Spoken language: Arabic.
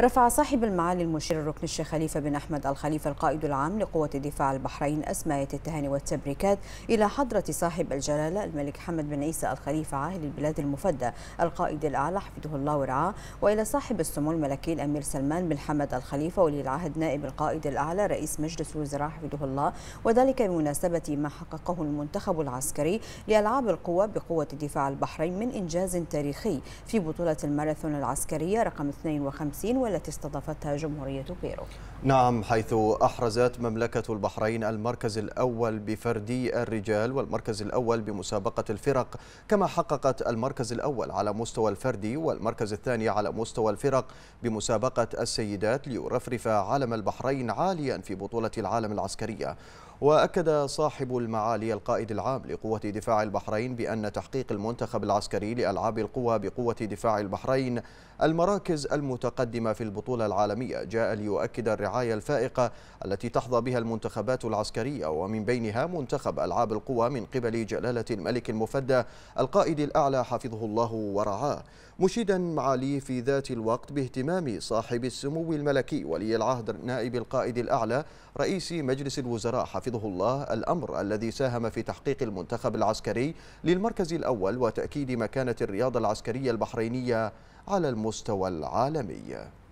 رفع صاحب المعالي المشير الركن الشيخ خليفة بن أحمد الخليفة القائد العام لقوة دفاع البحرين أسماية التهاني والتبريكات إلى حضرة صاحب الجلالة الملك حمد بن عيسى الخليفة عاهل البلاد المفدى القائد الأعلى حفظه الله ورعاه وإلى صاحب السمو الملكي الأمير سلمان بن حمد الخليفة ولي العهد نائب القائد الأعلى رئيس مجلس الوزراء حفظه الله وذلك بمناسبة ما حققه المنتخب العسكري لألعاب القوى بقوة دفاع البحرين من إنجاز تاريخي في بطولة الماراثون العسكرية رقم 52 والتي استضافتها جمهورية بيرو نعم حيث أحرزت مملكة البحرين المركز الأول بفردي الرجال والمركز الأول بمسابقة الفرق كما حققت المركز الأول على مستوى الفردي والمركز الثاني على مستوى الفرق بمسابقة السيدات ليرفرف علم البحرين عاليا في بطولة العالم العسكرية وأكد صاحب المعالي القائد العام لقوة دفاع البحرين بأن تحقيق المنتخب العسكري لألعاب القوى بقوة دفاع البحرين المراكز المتقدمة في البطولة العالمية جاء ليؤكد الرعاية الفائقة التي تحظى بها المنتخبات العسكرية ومن بينها منتخب ألعاب القوى من قبل جلالة الملك المفدى القائد الأعلى حفظه الله ورعاه مشيدا معالي في ذات الوقت باهتمام صاحب السمو الملكي ولي العهد نائب القائد الأعلى رئيس مجلس الوزراء حفظه الله الأمر الذي ساهم في تحقيق المنتخب العسكري للمركز الأول وتأكيد مكانة الرياضة العسكرية البحرينية على المستوى العالمي